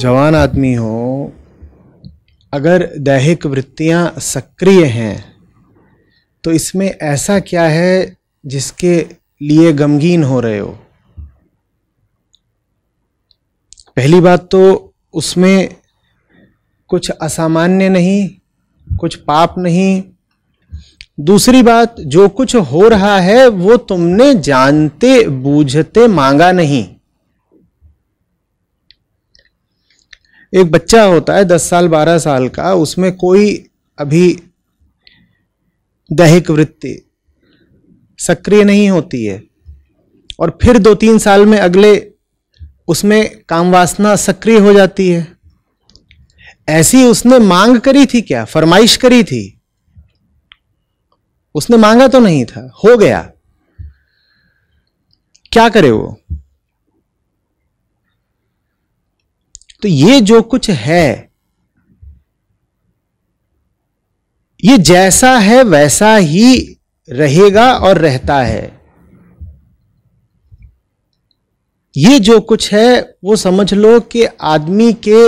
जवान आदमी हो अगर दैहिक वृत्तियां सक्रिय हैं तो इसमें ऐसा क्या है जिसके लिए गमगीन हो रहे हो पहली बात तो उसमें कुछ असामान्य नहीं कुछ पाप नहीं दूसरी बात जो कुछ हो रहा है वो तुमने जानते बूझते मांगा नहीं एक बच्चा होता है दस साल बारह साल का उसमें कोई अभी दैहिक वृत्ति सक्रिय नहीं होती है और फिर दो तीन साल में अगले उसमें कामवासना सक्रिय हो जाती है ऐसी उसने मांग करी थी क्या फरमाइश करी थी उसने मांगा तो नहीं था हो गया क्या करे वो तो ये जो कुछ है ये जैसा है वैसा ही रहेगा और रहता है ये जो कुछ है वो समझ लो कि आदमी के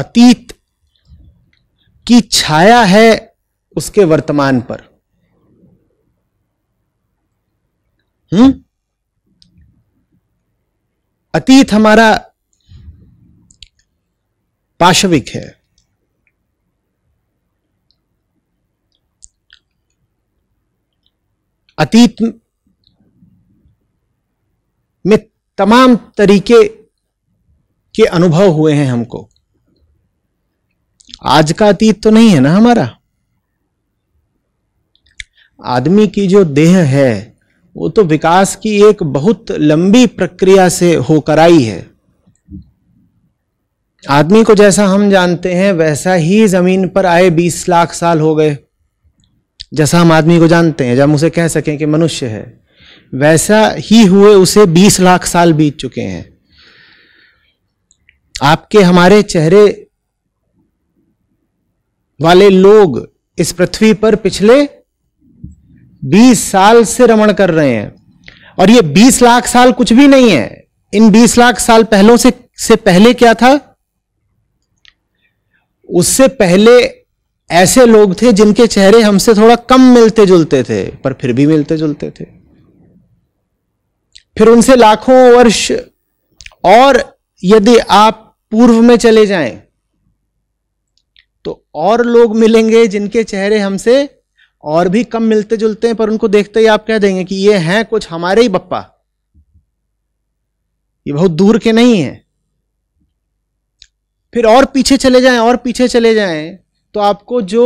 अतीत की छाया है उसके वर्तमान पर हम्म अतीत हमारा पाशविक है अतीत में तमाम तरीके के अनुभव हुए हैं हमको आज का अतीत तो नहीं है ना हमारा आदमी की जो देह है वो तो विकास की एक बहुत लंबी प्रक्रिया से होकर आई है आदमी को जैसा हम जानते हैं वैसा ही जमीन पर आए बीस लाख साल हो गए जैसा हम आदमी को जानते हैं जब हम उसे कह सकें कि मनुष्य है वैसा ही हुए उसे बीस लाख साल बीत चुके हैं आपके हमारे चेहरे वाले लोग इस पृथ्वी पर पिछले 20 साल से रमण कर रहे हैं और ये 20 लाख साल कुछ भी नहीं है इन 20 लाख साल पहलों से से पहले क्या था उससे पहले ऐसे लोग थे जिनके चेहरे हमसे थोड़ा कम मिलते जुलते थे पर फिर भी मिलते जुलते थे फिर उनसे लाखों वर्ष और यदि आप पूर्व में चले जाएं तो और लोग मिलेंगे जिनके चेहरे हमसे और भी कम मिलते जुलते हैं पर उनको देखते ही आप कह देंगे कि ये हैं कुछ हमारे ही बप्पा ये बहुत दूर के नहीं हैं फिर और पीछे चले जाएं और पीछे चले जाएं तो आपको जो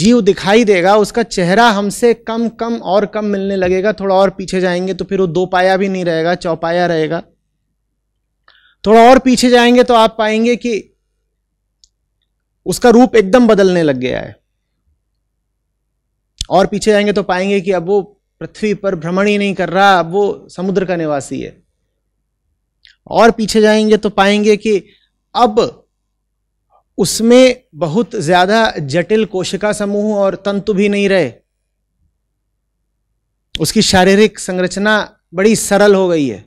जीव दिखाई देगा उसका चेहरा हमसे कम कम और कम मिलने लगेगा थोड़ा और पीछे जाएंगे तो फिर वो दो पाया भी नहीं रहेगा चौपाया रहेगा थोड़ा और पीछे जाएंगे तो आप पाएंगे कि उसका रूप एकदम बदलने लग गया है और पीछे जाएंगे तो पाएंगे कि अब वो पृथ्वी पर भ्रमण ही नहीं कर रहा अब वो समुद्र का निवासी है और पीछे जाएंगे तो पाएंगे कि अब उसमें बहुत ज्यादा जटिल कोशिका समूह और तंतु भी नहीं रहे उसकी शारीरिक संरचना बड़ी सरल हो गई है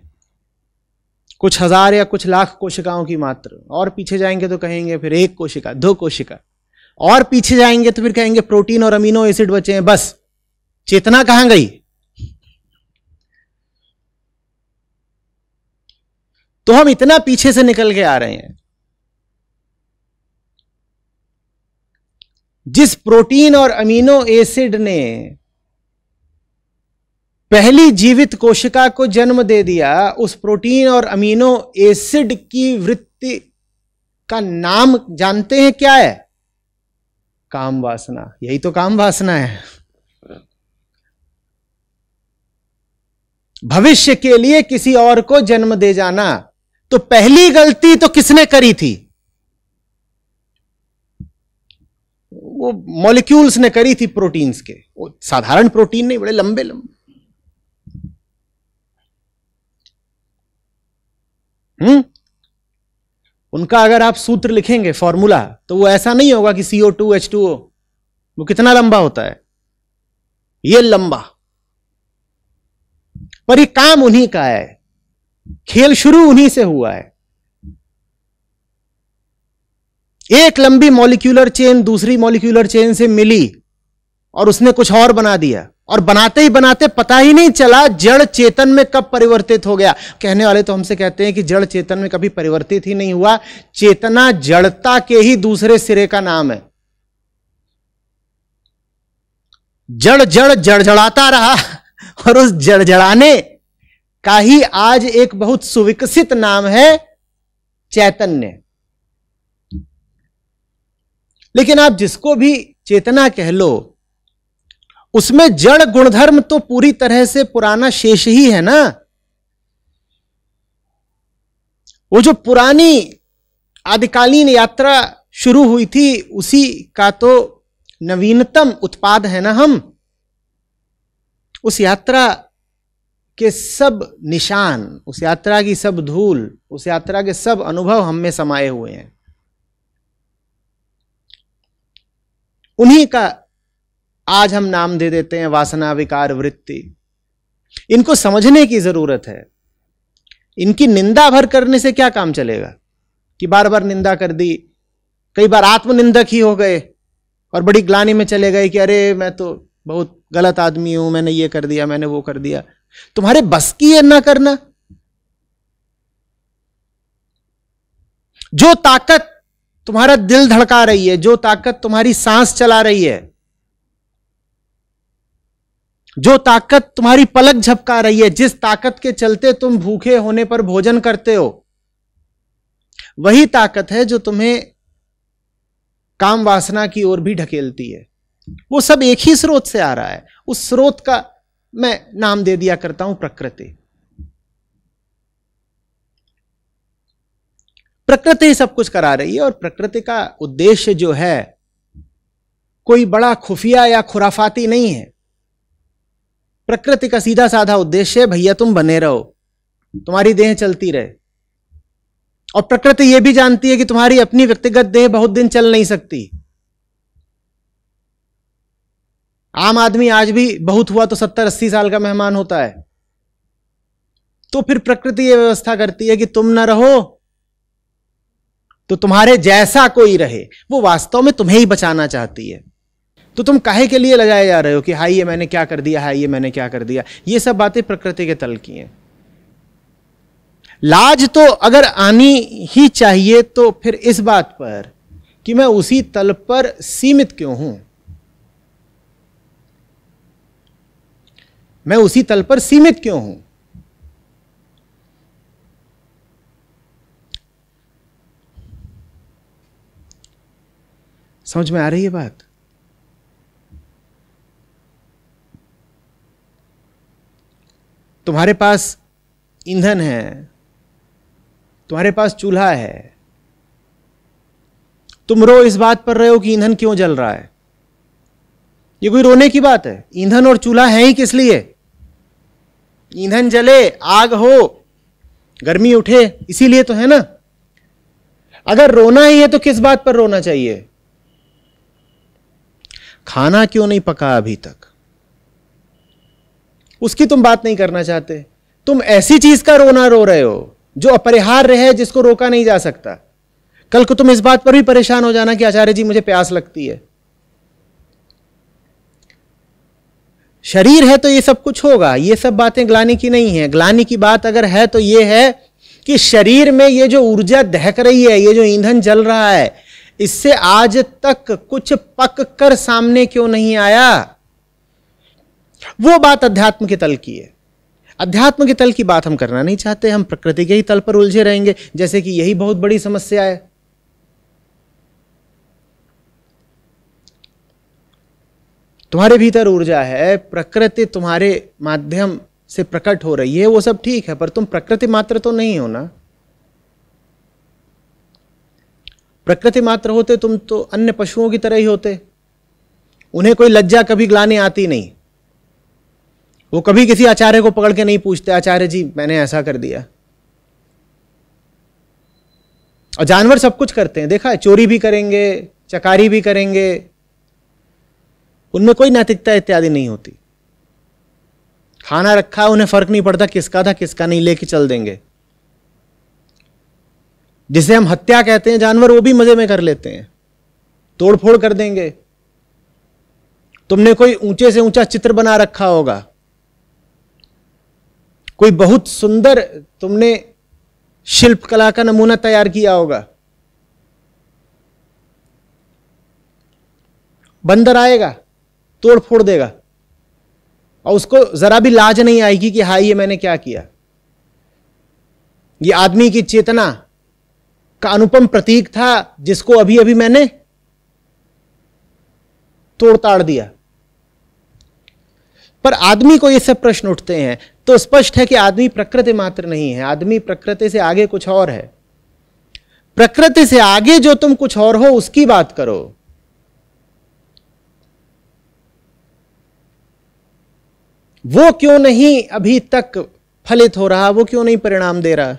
कुछ हजार या कुछ लाख कोशिकाओं की मात्र और पीछे जाएंगे तो कहेंगे फिर एक कोशिका दो कोशिका और पीछे जाएंगे तो फिर कहेंगे प्रोटीन और अमीनो एसिड बचे हैं बस चेतना कहां गई तो हम इतना पीछे से निकल के आ रहे हैं जिस प्रोटीन और अमीनो एसिड ने पहली जीवित कोशिका को जन्म दे दिया उस प्रोटीन और अमीनो एसिड की वृत्ति का नाम जानते हैं क्या है काम वासना यही तो काम वासना है भविष्य के लिए किसी और को जन्म दे जाना तो पहली गलती तो किसने करी थी वो मॉलिक्यूल्स ने करी थी प्रोटीन्स के वो साधारण प्रोटीन नहीं बड़े लंबे लंबे हम्म उनका अगर आप सूत्र लिखेंगे फॉर्मूला तो वो ऐसा नहीं होगा कि CO two H two O वो कितना लंबा होता है ये लंबा पर ये काम उन्हीं का है खेल शुरू उन्हीं से हुआ है एक लंबी मॉलिक्यूलर चेन दूसरी मॉलिक्यूलर चेन से मिली और उसने कुछ और बना दिया और बनाते ही बनाते पता ही नहीं चला जड़ चेतन में कब परिवर्तित हो गया कहने वाले तो हमसे कहते हैं कि जड़ चेतन में कभी परिवर्तित ही नहीं हुआ चेतना जड़ता के ही दूसरे सिरे का नाम है जड़ जड़ जड़जड़ाता रहा और उस जड़जड़ाने का ही आज एक बहुत सुविकसित नाम है चैतन्य लेकिन आप जिसको भी चेतना कह लो उसमें जड़ गुणधर्म तो पूरी तरह से पुराना शेष ही है ना वो जो पुरानी आदिकालीन यात्रा शुरू हुई थी उसी का तो नवीनतम उत्पाद है ना हम उस यात्रा के सब निशान उस यात्रा की सब धूल उस यात्रा के सब अनुभव हम में समाये हुए हैं उन्हीं का आज हम नाम दे देते हैं वासना विकार वृत्ति इनको समझने की जरूरत है इनकी निंदा भर करने से क्या काम चलेगा कि बार बार निंदा कर दी कई बार आत्मनिंदक ही हो गए और बड़ी ग्लानी में चले गए कि अरे मैं तो बहुत गलत आदमी हूं मैंने ये कर दिया मैंने वो कर दिया तुम्हारे बस की है ना करना जो ताकत तुम्हारा दिल धड़का रही है जो ताकत तुम्हारी सांस चला रही है जो ताकत तुम्हारी पलक झपका रही है जिस ताकत के चलते तुम भूखे होने पर भोजन करते हो वही ताकत है जो तुम्हें काम वासना की ओर भी ढकेलती है वो सब एक ही स्रोत से आ रहा है उस स्रोत का मैं नाम दे दिया करता हूं प्रकृति प्रकृति सब कुछ करा रही है और प्रकृति का उद्देश्य जो है कोई बड़ा खुफिया या खुराफाती नहीं है प्रकृति का सीधा साधा उद्देश्य है भैया तुम बने रहो तुम्हारी देह चलती रहे और प्रकृति यह भी जानती है कि तुम्हारी अपनी व्यक्तिगत देह बहुत दिन चल नहीं सकती आम आदमी आज भी बहुत हुआ तो सत्तर अस्सी साल का मेहमान होता है तो फिर प्रकृति यह व्यवस्था करती है कि तुम ना रहो तो तुम्हारे जैसा कोई रहे वो वास्तव में तुम्हें ही बचाना चाहती है तो तुम कहे के लिए लगाए जा रहे हो कि हाई ये मैंने क्या कर दिया हाई ये मैंने क्या कर दिया ये सब बातें प्रकृति के तल की हैं लाज तो अगर आनी ही चाहिए तो फिर इस बात पर कि मैं उसी तल पर सीमित क्यों हूं मैं उसी तल पर सीमित क्यों हूं समझ में आ रही है बात तुम्हारे पास ईंधन है तुम्हारे पास चूल्हा है तुम रो इस बात पर रहे हो कि ईंधन क्यों जल रहा है ये कोई रोने की बात है ईंधन और चूल्हा है ही किस लिए ईंधन जले आग हो गर्मी उठे इसीलिए तो है ना अगर रोना ही है तो किस बात पर रोना चाहिए खाना क्यों नहीं पका अभी तक उसकी तुम बात नहीं करना चाहते तुम ऐसी चीज का रोना रो रहे हो जो अपरिहार्य है जिसको रोका नहीं जा सकता कल को तुम इस बात पर भी परेशान हो जाना कि आचार्य जी मुझे प्यास लगती है शरीर है तो ये सब कुछ होगा ये सब बातें ग्लानी की नहीं है ग्लानी की बात अगर है तो ये है कि शरीर में ये जो ऊर्जा दहक रही है ये जो ईंधन जल रहा है इससे आज तक कुछ पक कर सामने क्यों नहीं आया वो बात अध्यात्म के तल की है अध्यात्म के तल की बात हम करना नहीं चाहते हम प्रकृति के ही तल पर उलझे रहेंगे जैसे कि यही बहुत बड़ी समस्या है तुम्हारे भीतर ऊर्जा है प्रकृति तुम्हारे माध्यम से प्रकट हो रही है वो सब ठीक है पर तुम प्रकृति मात्र तो नहीं हो ना प्रकृति मात्र होते तुम तो अन्य पशुओं की तरह ही होते उन्हें कोई लज्जा कभी ग्लाने आती नहीं वो कभी किसी आचार्य को पकड़ के नहीं पूछते आचार्य जी मैंने ऐसा कर दिया और जानवर सब कुछ करते हैं देखा है चोरी भी करेंगे चकारी भी करेंगे उनमें कोई नैतिकता इत्यादि नहीं होती खाना रखा उन्हें फर्क नहीं पड़ता किसका था किसका नहीं लेके चल देंगे जिसे हम हत्या कहते हैं जानवर वो भी मजे में कर लेते हैं तोड़फोड़ कर देंगे तुमने कोई ऊंचे से ऊंचा चित्र बना रखा होगा कोई बहुत सुंदर तुमने शिल्प कला का नमूना तैयार किया होगा बंदर आएगा तोड़ फोड़ देगा और उसको जरा भी लाज नहीं आएगी कि हाँ ये मैंने क्या किया ये आदमी की चेतना का अनुपम प्रतीक था जिसको अभी अभी मैंने तोड़ताड़ दिया पर आदमी को ये सब प्रश्न उठते हैं तो स्पष्ट है कि आदमी प्रकृति मात्र नहीं है आदमी प्रकृति से आगे कुछ और है प्रकृति से आगे जो तुम कुछ और हो उसकी बात करो वो क्यों नहीं अभी तक फलित हो रहा वो क्यों नहीं परिणाम दे रहा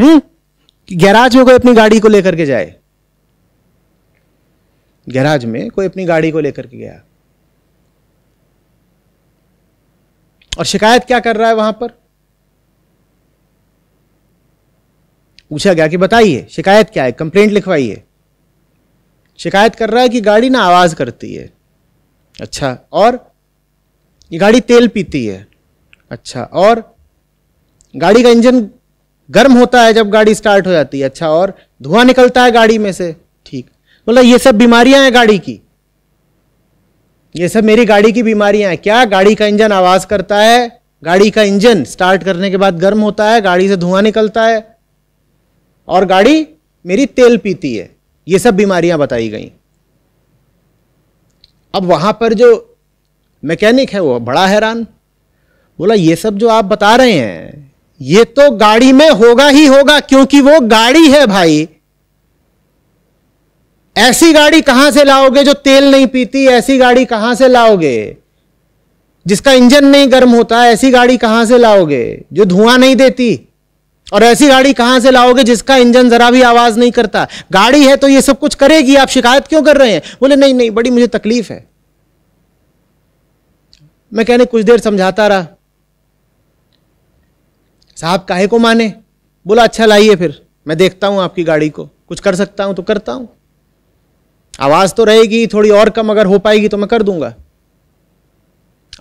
हम्म गैराज में कोई अपनी गाड़ी को लेकर के जाए गैराज में कोई अपनी गाड़ी को लेकर के गया और शिकायत क्या कर रहा है वहां पर पूछा गया कि बताइए शिकायत क्या है कंप्लेंट लिखवाइए शिकायत कर रहा है कि गाड़ी ना आवाज करती है अच्छा और ये गाड़ी तेल पीती है अच्छा और गाड़ी का इंजन गर्म होता है जब गाड़ी स्टार्ट हो जाती है अच्छा और धुआं निकलता है गाड़ी में से ठीक बोला ये सब बीमारियां हैं गाड़ी की ये सब मेरी गाड़ी की बीमारियां हैं क्या गाड़ी का इंजन आवाज करता है गाड़ी का इंजन स्टार्ट करने के बाद गर्म होता है गाड़ी से धुआं निकलता है और गाड़ी मेरी तेल पीती है ये सब बीमारियां बताई गई अब वहां पर जो मैकेनिक है वो बड़ा हैरान बोला ये सब जो आप बता रहे हैं ये तो गाड़ी में होगा ही होगा क्योंकि वो गाड़ी है भाई ऐसी गाड़ी कहां से लाओगे जो तेल नहीं पीती ऐसी गाड़ी कहां से लाओगे जिसका इंजन नहीं गर्म होता ऐसी गाड़ी कहां से लाओगे जो धुआं नहीं देती और ऐसी गाड़ी कहां से लाओगे जिसका इंजन जरा भी आवाज नहीं करता गाड़ी है तो ये सब कुछ करेगी आप शिकायत क्यों कर रहे हैं बोले नहीं नहीं बड़ी मुझे तकलीफ है मैं कहने कुछ देर समझाता रहा साहब काहे को माने बोला अच्छा लाइए फिर मैं देखता हूँ आपकी गाड़ी को कुछ कर सकता हूँ तो करता हूँ आवाज़ तो रहेगी थोड़ी और कम अगर हो पाएगी तो मैं कर दूंगा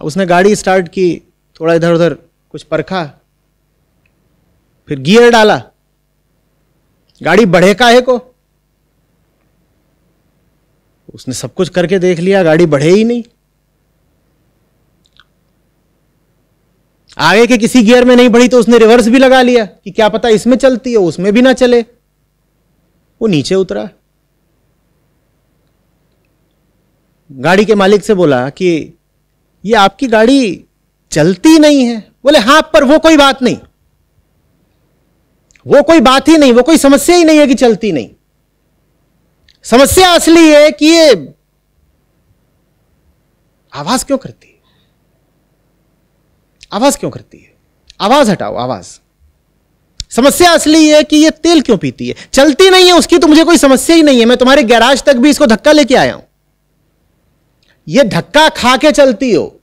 उसने गाड़ी स्टार्ट की थोड़ा इधर उधर कुछ परखा फिर गियर डाला गाड़ी बढ़े काहे को उसने सब कुछ करके देख लिया गाड़ी बढ़े ही नहीं आगे के किसी गियर में नहीं बढ़ी तो उसने रिवर्स भी लगा लिया कि क्या पता इसमें चलती है उसमें भी ना चले वो नीचे उतरा गाड़ी के मालिक से बोला कि ये आपकी गाड़ी चलती नहीं है बोले हाँ पर वो कोई बात नहीं वो कोई बात ही नहीं वो कोई समस्या ही नहीं है कि चलती नहीं समस्या असली है कि ये आवाज क्यों करती है आवाज क्यों करती है आवाज हटाओ आवाज समस्या असली है कि ये तेल क्यों पीती है चलती नहीं है उसकी तो मुझे कोई समस्या ही नहीं है मैं तुम्हारे गैराज तक भी इसको धक्का लेके आया हूं ये धक्का खा के चलती हो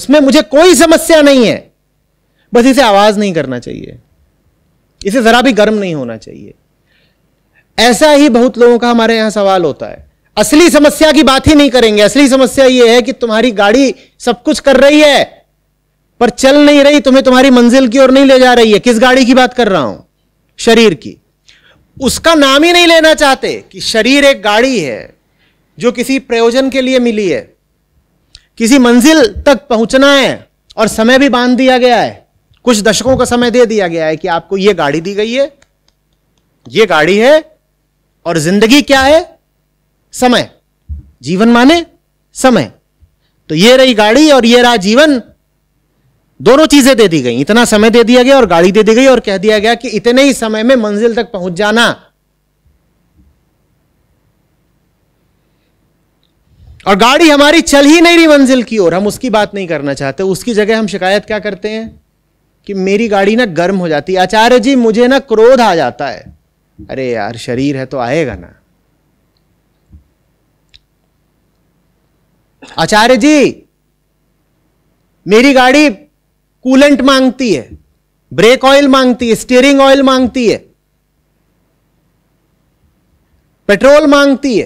उसमें मुझे कोई समस्या नहीं है बस इसे आवाज नहीं करना चाहिए इसे जरा भी गर्म नहीं होना चाहिए ऐसा ही बहुत लोगों का हमारे यहां सवाल होता है असली समस्या की बात ही नहीं करेंगे असली समस्या यह है कि तुम्हारी गाड़ी सब कुछ कर रही है पर चल नहीं रही तुम्हें तुम्हारी मंजिल की ओर नहीं ले जा रही है किस गाड़ी की बात कर रहा हूं शरीर की उसका नाम ही नहीं लेना चाहते कि शरीर एक गाड़ी है जो किसी प्रयोजन के लिए मिली है किसी मंजिल तक पहुंचना है और समय भी बांध दिया गया है कुछ दशकों का समय दे दिया गया है कि आपको यह गाड़ी दी गई है यह गाड़ी है और जिंदगी क्या है समय जीवन माने समय तो यह रही गाड़ी और यह रहा जीवन दोनों चीजें दे दी गई इतना समय दे दिया गया और गाड़ी दे दी गई और कह दिया गया कि इतने ही समय में मंजिल तक पहुंच जाना और गाड़ी हमारी चल ही नहीं रही मंजिल की ओर हम उसकी बात नहीं करना चाहते उसकी जगह हम शिकायत क्या करते हैं कि मेरी गाड़ी ना गर्म हो जाती आचार्य जी मुझे ना क्रोध आ जाता है अरे यार शरीर है तो आएगा ना आचार्य जी मेरी गाड़ी कूलेंट मांगती है ब्रेक ऑयल मांगती है स्टीयरिंग ऑयल मांगती है पेट्रोल मांगती है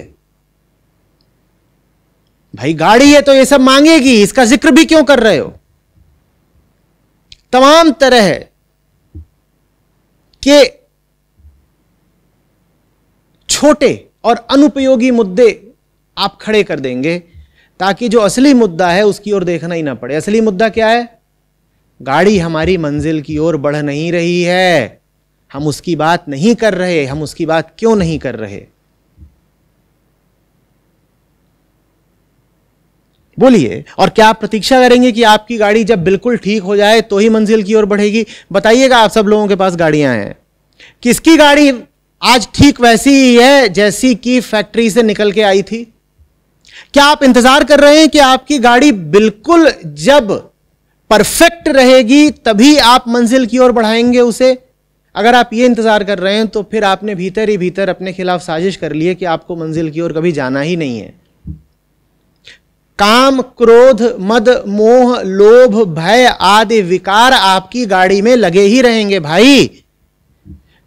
भाई गाड़ी है तो ये सब मांगेगी इसका जिक्र भी क्यों कर रहे हो तमाम तरह के छोटे और अनुपयोगी मुद्दे आप खड़े कर देंगे ताकि जो असली मुद्दा है उसकी ओर देखना ही ना पड़े असली मुद्दा क्या है गाड़ी हमारी मंजिल की ओर बढ़ नहीं रही है हम उसकी बात नहीं कर रहे हम उसकी बात क्यों नहीं कर रहे बोलिए और क्या आप प्रतीक्षा करेंगे कि आपकी गाड़ी जब बिल्कुल ठीक हो जाए तो ही मंजिल की ओर बढ़ेगी बताइएगा आप सब लोगों के पास गाड़ियां हैं किसकी गाड़ी आज ठीक वैसी ही है जैसी कि फैक्ट्री से निकल के आई थी क्या आप इंतजार कर रहे हैं कि आपकी गाड़ी बिल्कुल जब परफेक्ट रहेगी तभी आप मंजिल की ओर बढ़ाएंगे उसे अगर आप ये इंतज़ार कर रहे हैं तो फिर आपने भीतर ही भीतर अपने खिलाफ साजिश कर ली है कि आपको मंजिल की ओर कभी जाना ही नहीं है काम क्रोध मद मोह लोभ भय आदि विकार आपकी गाड़ी में लगे ही रहेंगे भाई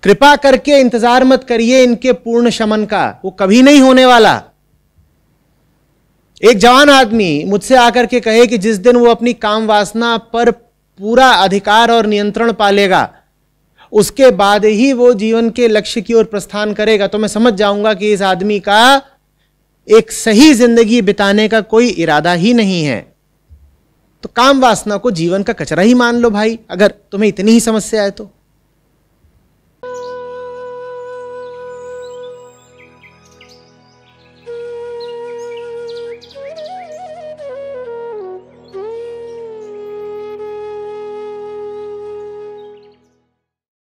कृपा करके इंतजार मत करिए इनके पूर्ण शमन का वो कभी नहीं होने वाला एक जवान आदमी मुझसे आकर के कहे कि जिस दिन वो अपनी काम वासना पर पूरा अधिकार और नियंत्रण पालेगा उसके बाद ही वो जीवन के लक्ष्य की ओर प्रस्थान करेगा तो मैं समझ जाऊंगा कि इस आदमी का एक सही जिंदगी बिताने का कोई इरादा ही नहीं है तो काम वासना को जीवन का कचरा ही मान लो भाई अगर तुम्हें इतनी ही समस्या है तो